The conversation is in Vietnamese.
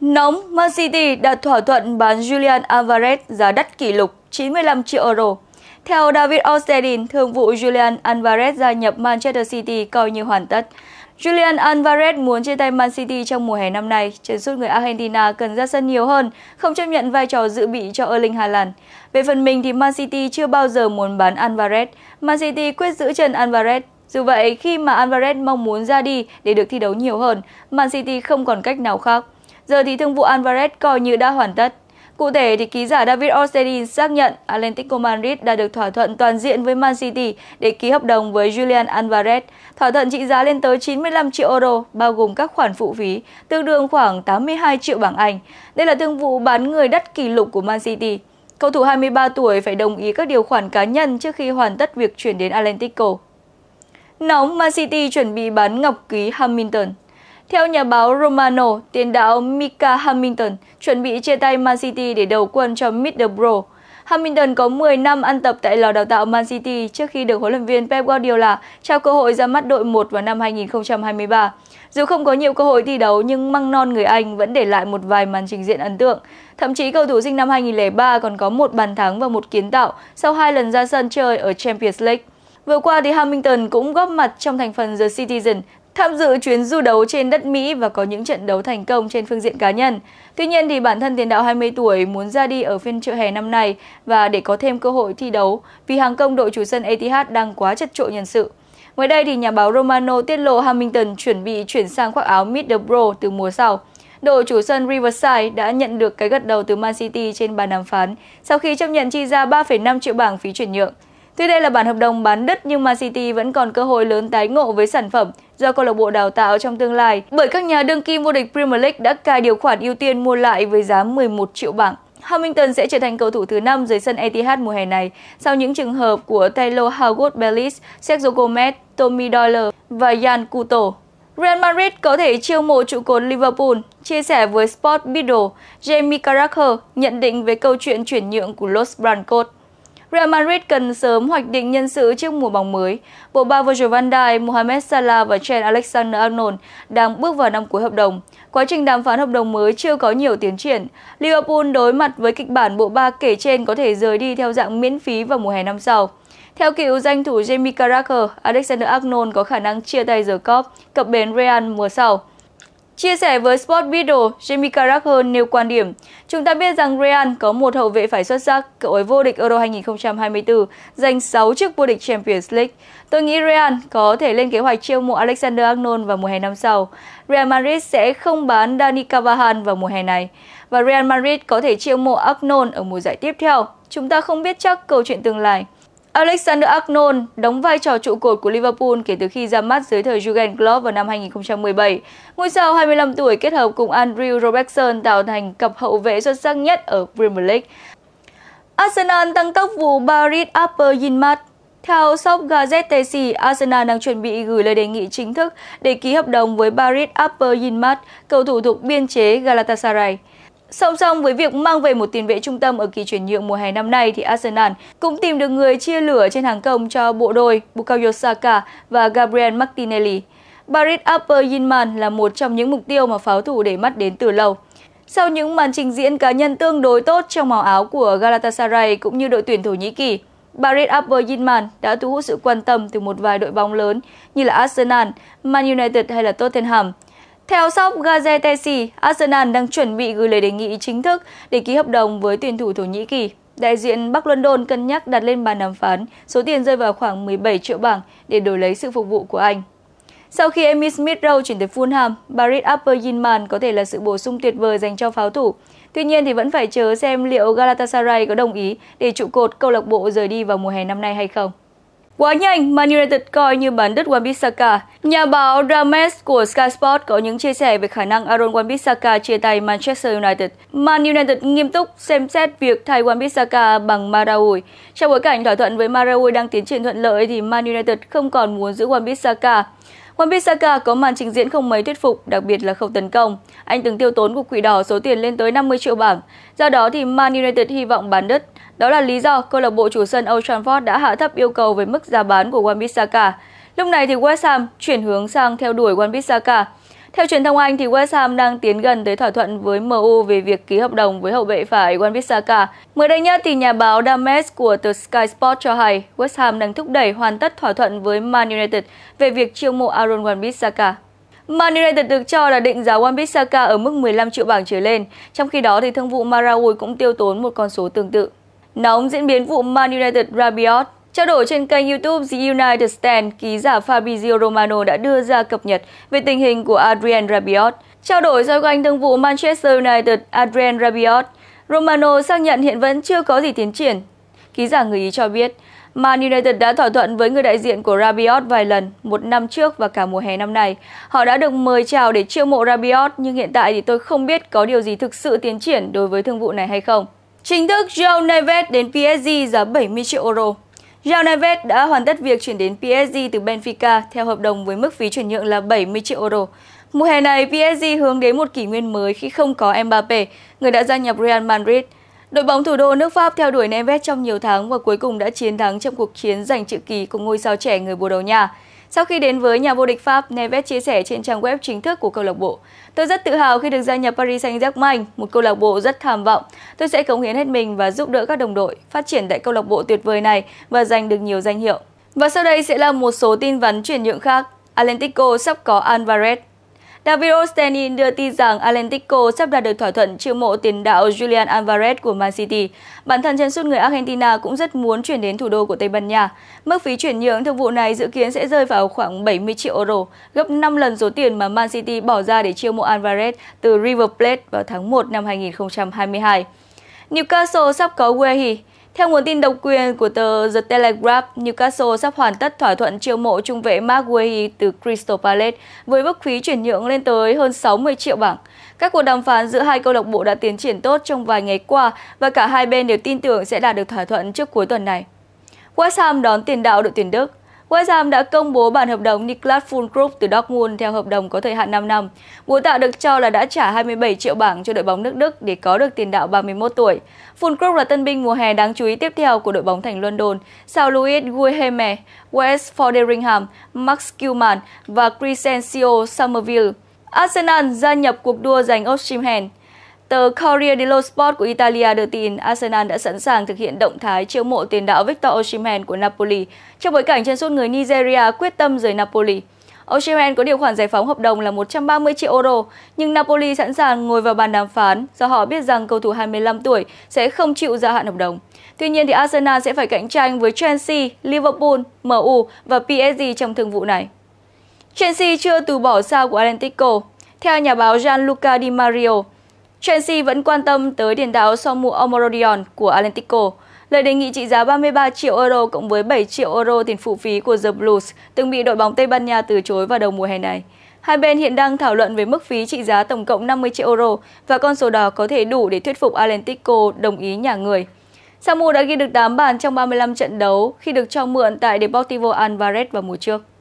Nóng, Man City đạt thỏa thuận bán Julian Alvarez giá đắt kỷ lục 95 triệu euro. Theo David Austin, thương vụ Julian Alvarez gia nhập Manchester City coi như hoàn tất. Julian Alvarez muốn chia tay Man City trong mùa hè năm nay. Chân sút người Argentina cần ra sân nhiều hơn, không chấp nhận vai trò dự bị cho Erling Haaland. Về phần mình thì Man City chưa bao giờ muốn bán Alvarez. Man City quyết giữ chân Alvarez. Dù vậy, khi mà Alvarez mong muốn ra đi để được thi đấu nhiều hơn, Man City không còn cách nào khác giờ thì thương vụ Alvarez coi như đã hoàn tất. Cụ thể thì ký giả David Orsedin xác nhận Atlético Madrid đã được thỏa thuận toàn diện với Man City để ký hợp đồng với Julian Alvarez. Thỏa thuận trị giá lên tới 95 triệu euro, bao gồm các khoản phụ phí, tương đương khoảng 82 triệu bảng Anh. Đây là thương vụ bán người đắt kỷ lục của Man City. Cầu thủ 23 tuổi phải đồng ý các điều khoản cá nhân trước khi hoàn tất việc chuyển đến Atlético. Nóng Man City chuẩn bị bán ngọc ký Hamilton. Theo nhà báo Romano, tiền đạo Mika Hamilton chuẩn bị chia tay Man City để đầu quân cho Middlesbrough. Hamilton có 10 năm ăn tập tại lò đào tạo Man City trước khi được huấn luyện viên Pep Guardiola trao cơ hội ra mắt đội 1 vào năm 2023. Dù không có nhiều cơ hội thi đấu nhưng măng non người Anh vẫn để lại một vài màn trình diễn ấn tượng. Thậm chí cầu thủ sinh năm 2003 còn có một bàn thắng và một kiến tạo sau hai lần ra sân chơi ở Champions League. Vừa qua thì Hamilton cũng góp mặt trong thành phần The Citizen tham dự chuyến du đấu trên đất Mỹ và có những trận đấu thành công trên phương diện cá nhân. Tuy nhiên thì bản thân tiền đạo 20 tuổi muốn ra đi ở phiên chợ hè năm nay và để có thêm cơ hội thi đấu vì hàng công đội chủ sân Etihad đang quá chật trội nhân sự. Mới đây thì nhà báo Romano tiết lộ Hamilton chuẩn bị chuyển sang khoác áo Middlesbrough từ mùa sau. Đội chủ sân Riverside đã nhận được cái gật đầu từ Man City trên bàn đàm phán sau khi chấp nhận chi ra 3,5 triệu bảng phí chuyển nhượng. Tuy đây là bản hợp đồng bán đất nhưng Man City vẫn còn cơ hội lớn tái ngộ với sản phẩm do câu lạc bộ đào tạo trong tương lai bởi các nhà đương kim vô địch Premier League đã cài điều khoản ưu tiên mua lại với giá 11 triệu bảng. Hamilton sẽ trở thành cầu thủ thứ 5 dưới sân Etihad mùa hè này sau những trường hợp của Taylor Howard Bellis, Sergio Gomez, Tommy Doyle và Jan Kuto. Real Madrid có thể chiêu mộ trụ cột Liverpool, chia sẻ với Sport Biddle, Jamie Carragher nhận định về câu chuyện chuyển nhượng của Los Blancos. Real Madrid cần sớm hoạch định nhân sự trước mùa bóng mới. Bộ ba Virgil van Dijk, Mohamed Salah và Trent Alexander-Arnold đang bước vào năm cuối hợp đồng. Quá trình đàm phán hợp đồng mới chưa có nhiều tiến triển. Liverpool đối mặt với kịch bản bộ ba kể trên có thể rời đi theo dạng miễn phí vào mùa hè năm sau. Theo cựu danh thủ Jamie Carragher, Alexander-Arnold có khả năng chia tay The Cop, cập bến Real mùa sau. Chia sẻ với Sport Video, Jamie Carragher nêu quan điểm, chúng ta biết rằng Real có một hậu vệ phải xuất sắc, cậu ấy vô địch Euro 2024, giành 6 chức vô địch Champions League. Tôi nghĩ Real có thể lên kế hoạch chiêu mộ Alexander Arnold vào mùa hè năm sau. Real Madrid sẽ không bán Dani Carvajal vào mùa hè này và Real Madrid có thể chiêu mộ Arnold ở mùa giải tiếp theo. Chúng ta không biết chắc câu chuyện tương lai. Alexander Arnold đóng vai trò trụ cột của Liverpool kể từ khi ra mắt dưới thời Jurgen Klopp vào năm 2017. Ngôi sao 25 tuổi kết hợp cùng Andrew Robertson tạo thành cặp hậu vệ xuất sắc nhất ở Premier League. Arsenal tăng tốc vụ Paris Upper Yilmaz theo Sop Gazette Arsenal đang chuẩn bị gửi lời đề nghị chính thức để ký hợp đồng với Paris Upper Yilmaz, cầu thủ thuộc biên chế Galatasaray. Song song với việc mang về một tiền vệ trung tâm ở kỳ chuyển nhượng mùa hè năm nay thì Arsenal cũng tìm được người chia lửa trên hàng công cho bộ đôi Bukayo Saka và Gabriel Martinelli. Barit Upper Yilman là một trong những mục tiêu mà pháo thủ để mắt đến từ lâu. Sau những màn trình diễn cá nhân tương đối tốt trong màu áo của Galatasaray cũng như đội tuyển Thổ Nhĩ Kỳ, Barit Upper Yilman đã thu hút sự quan tâm từ một vài đội bóng lớn như là Arsenal, Man United hay là Tottenham – theo shop Gazetesi, Arsenal đang chuẩn bị gửi lời đề nghị chính thức để ký hợp đồng với tuyển thủ Thổ Nhĩ Kỳ. Đại diện Bắc London cân nhắc đặt lên bàn đàm phán số tiền rơi vào khoảng 17 triệu bảng để đổi lấy sự phục vụ của anh. Sau khi Emmy Smith Rowe chuyển tới Fulham, Barrett Upper Yilman có thể là sự bổ sung tuyệt vời dành cho pháo thủ. Tuy nhiên thì vẫn phải chờ xem liệu Galatasaray có đồng ý để trụ cột câu lạc bộ rời đi vào mùa hè năm nay hay không. Quá nhanh, Man United coi như bán đứt Wan-Bissaka. Nhà báo Rames của Sky Sports có những chia sẻ về khả năng Aaron Wan-Bissaka chia tay Manchester United. Man United nghiêm túc xem xét việc thay Wan-Bissaka bằng Marawi. Trong bối cảnh thỏa thuận với Marawi đang tiến triển thuận lợi thì Man United không còn muốn giữ Wan-Bissaka. Wan Bissaka có màn trình diễn không mấy thuyết phục, đặc biệt là khâu tấn công. Anh từng tiêu tốn của quỷ đỏ số tiền lên tới 50 triệu bảng. Do đó thì Man United hy vọng bán đứt. Đó là lý do câu lạc bộ chủ sân Old Trafford đã hạ thấp yêu cầu về mức giá bán của Wan Bissaka. Lúc này thì West Ham chuyển hướng sang theo đuổi Wan Bissaka theo truyền thông Anh, thì West Ham đang tiến gần tới thỏa thuận với MU về việc ký hợp đồng với hậu vệ phải Wan Bissaka. Mới đây nhất, thì nhà báo Dames của tờ Sky Sports cho hay West Ham đang thúc đẩy hoàn tất thỏa thuận với Man United về việc chiêu mộ Aaron Wan Bissaka. Man United được cho là định giá Wan Bissaka ở mức 15 triệu bảng trở lên, trong khi đó thì thương vụ Marawi cũng tiêu tốn một con số tương tự. Nóng diễn biến vụ Man United Rabiot Trao đổi trên kênh YouTube The United Stand, ký giả Fabrizio Romano đã đưa ra cập nhật về tình hình của Adrian Rabiot. Trao đổi xoay quanh thương vụ Manchester United Adrian Rabiot, Romano xác nhận hiện vẫn chưa có gì tiến triển. Ký giả người Ý cho biết, Man United đã thỏa thuận với người đại diện của Rabiot vài lần, một năm trước và cả mùa hè năm nay. Họ đã được mời chào để chiêu mộ Rabiot, nhưng hiện tại thì tôi không biết có điều gì thực sự tiến triển đối với thương vụ này hay không. Chính thức Joe Neves đến PSG giá 70 triệu euro. Real Neves đã hoàn tất việc chuyển đến PSG từ Benfica theo hợp đồng với mức phí chuyển nhượng là 70 triệu euro. Mùa hè này, PSG hướng đến một kỷ nguyên mới khi không có Mbappe, người đã gia nhập Real Madrid. Đội bóng thủ đô nước Pháp theo đuổi Neves trong nhiều tháng và cuối cùng đã chiến thắng trong cuộc chiến giành chữ kỳ cùng ngôi sao trẻ người Bồ Đào Nha. Sau khi đến với nhà vô địch Pháp, Neves chia sẻ trên trang web chính thức của câu lạc bộ. Tôi rất tự hào khi được gia nhập Paris Saint-Germain, một câu lạc bộ rất tham vọng. Tôi sẽ cống hiến hết mình và giúp đỡ các đồng đội phát triển tại câu lạc bộ tuyệt vời này và giành được nhiều danh hiệu. Và sau đây sẽ là một số tin vắn chuyển nhượng khác. Atlético sắp có Alvarez David Ostenin đưa tin rằng Atlético sắp đạt được thỏa thuận chiêu mộ tiền đạo Julian Alvarez của Man City. Bản thân chân sút người Argentina cũng rất muốn chuyển đến thủ đô của Tây Ban Nha. Mức phí chuyển nhượng thương vụ này dự kiến sẽ rơi vào khoảng 70 triệu euro, gấp 5 lần số tiền mà Man City bỏ ra để chiêu mộ Alvarez từ River Plate vào tháng 1 năm 2022. Newcastle sắp có Wehi. Theo nguồn tin độc quyền của tờ The Telegraph, Newcastle sắp hoàn tất thỏa thuận chiêu mộ trung vệ Mark Wehi từ Crystal Palace với mức phí chuyển nhượng lên tới hơn 60 triệu bảng. Các cuộc đàm phán giữa hai câu lạc bộ đã tiến triển tốt trong vài ngày qua và cả hai bên đều tin tưởng sẽ đạt được thỏa thuận trước cuối tuần này. West Ham đón tiền đạo đội tuyển Đức West Ham đã công bố bản hợp đồng Niklas Fulkrug từ Dortmund theo hợp đồng có thời hạn 5 năm. Bố tạo được cho là đã trả 27 triệu bảng cho đội bóng nước Đức để có được tiền đạo 31 tuổi. Fulkrug là tân binh mùa hè đáng chú ý tiếp theo của đội bóng thành London sau Louis Guillaume, West Foderingham, Max Kilman và Crescencio Somerville. Arsenal gia nhập cuộc đua giành Osimhen. Tờ Corriere dello Sport của Italia đưa tin Arsenal đã sẵn sàng thực hiện động thái chiêu mộ tiền đạo Victor Osimhen của Napoli trong bối cảnh chân sút người Nigeria quyết tâm rời Napoli. Osimhen có điều khoản giải phóng hợp đồng là 130 triệu euro, nhưng Napoli sẵn sàng ngồi vào bàn đàm phán do họ biết rằng cầu thủ 25 tuổi sẽ không chịu gia hạn hợp đồng. Tuy nhiên thì Arsenal sẽ phải cạnh tranh với Chelsea, Liverpool, MU và PSG trong thương vụ này. Chelsea chưa từ bỏ sao của Atlético. Theo nhà báo Gianluca Di Mario, Chelsea vẫn quan tâm tới tiền đạo sau mùa Omorodion của Atlético. Lời đề nghị trị giá 33 triệu euro cộng với 7 triệu euro tiền phụ phí của The Blues từng bị đội bóng Tây Ban Nha từ chối vào đầu mùa hè này. Hai bên hiện đang thảo luận về mức phí trị giá tổng cộng 50 triệu euro và con số đó có thể đủ để thuyết phục Atlético đồng ý nhà người. Samu đã ghi được 8 bàn trong 35 trận đấu khi được cho mượn tại Deportivo Alvarez vào mùa trước.